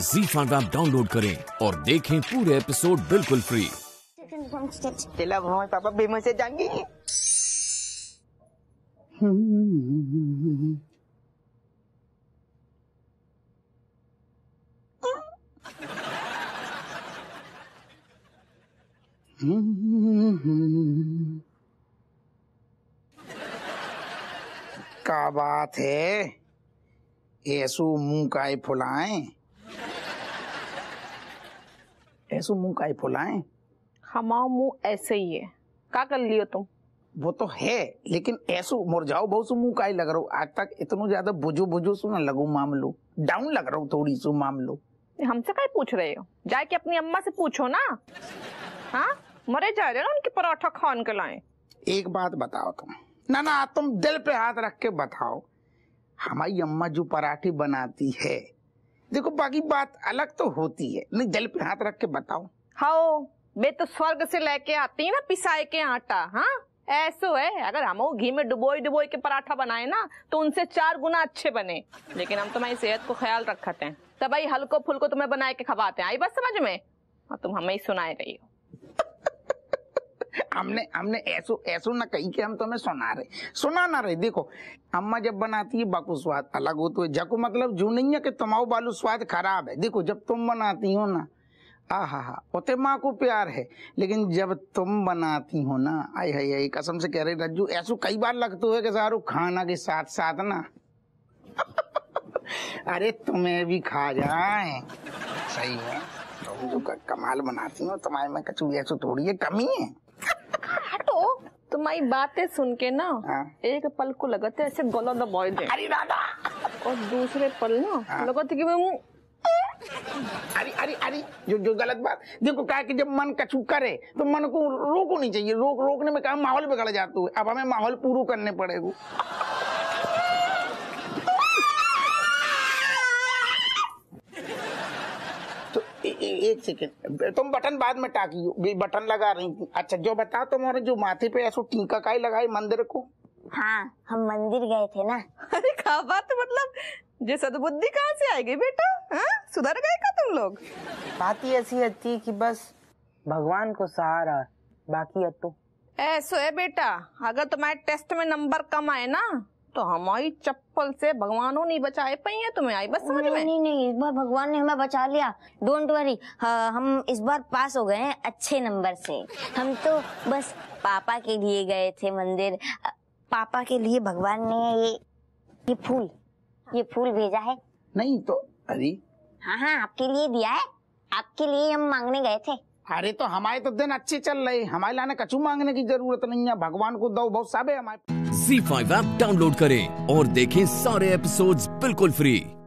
जी five app download करें और देखें पूरे एपिसोड बिल्कुल फ्री पापा बीमा से जाएंगे क्या बात है येसु मुंह का फुलाएं ऐसो मुंह का फुलाए हमाओ मुंह ऐसे ही है का कर लियो तुम वो तो है लेकिन ऐसो मुरझाओ बहुत सो मुंह का लग रहो आज तक इतनो ज्यादा बुझो बुझो सो ना लगो मामलो डाउन लग रहो थोड़ी सो मामलो हमसे क्या पूछ रहे हो जाके अपनी अम्मा से पूछो ना हाँ मरे जा रहे हो ना उनके पराठा खान के लाए एक बात बताओ तुम ना ना तुम दिल पे हाथ रख के बताओ हमारी अम्मा जो पराठे बनाती है देखो बाकी बात अलग तो होती है नहीं जल पे हाथ रख के बताओ हाओ मैं तो स्वर्ग से लेके आती है ना पिसाई के आटा हाँ ऐसो है अगर हम घी में डुबोई डुबोई के पराठा बनाए ना तो उनसे चार गुना अच्छे बने लेकिन हम तुम्हारी तो सेहत को ख्याल रखते हैं तब भाई हल्को फुल्को तुम्हें तो बनाए के खवाते हैं आई बस समझ में और हाँ, तुम हमें ही सुनाए रही हो हमने हमने ऐसो ऐसो ना कही कि हम तुम्हें सुना रहे सुना ना रहे देखो अम्मा जब बनाती है बाकू स्वाद अलग होते हुए जको मतलब जू नहीं है कि तुम्हारो बालू स्वाद खराब है देखो जब तुम बनाती हो ना आ हा हा उते माँ को प्यार है लेकिन जब तुम बनाती हो ना आई हाई आई कसम से कह रहे रज्जू ऐसो कई बार लगते है कि सारू खाना के साथ साथ ना अरे तुम्हें भी खा जाए सही है तुम जो कमाल बनाती हो तुम्हारे में कचू ऐसो थोड़ी है कमी है तो तुम्हारी बातें सुन के ना हाँ। एक पल को लगते ऐसे गला दबाए दे अरे दादा और दूसरे पल ना हाँ। लगते कि मैं अरे अरे अरे जो जो गलत बात देखो कहा कि जब मन कछु करे तो मन को रोको नहीं चाहिए रोक रोकने में कहा माहौल बिगड़ जाता है अब हमें माहौल पूरा करने पड़ेगा एक सेकेंड तुम बटन बाद में टाकी बटन लगा रही थी अच्छा जो बताओ तुम्हारे जो माथे पे ऐसा टीका का लगाई मंदिर को हाँ हम मंदिर गए थे ना अरे कहा बात मतलब ये सदबुद्धि कहाँ से आएगी बेटा हाँ सुधर गए का तुम लोग बात ही ऐसी थी कि बस भगवान को सहारा बाकी अतो ऐसो है बेटा अगर तुम्हारे टेस्ट में नंबर कम आए ना तो हमारी चप्पल फल से भगवानों नहीं बचाए पाई है तुम्हें आई बस समझ नहीं, में नहीं नहीं इस बार भगवान ने हमें बचा लिया डोंट वरी हम इस बार पास हो गए हैं अच्छे नंबर से हम तो बस पापा के लिए गए थे मंदिर पापा के लिए भगवान ने ये ये फूल ये फूल भेजा है नहीं तो अरे हाँ हाँ आपके लिए दिया है आपके लिए हम मांगने गए थे अरे तो हमारे तो दिन अच्छे चल रहे हमारे लाने कछु मांगने की जरूरत नहीं है भगवान को दो बहुत साबे हमारे जी फाइव ऐप डाउनलोड करें और देखें सारे एपिसोड्स बिल्कुल फ्री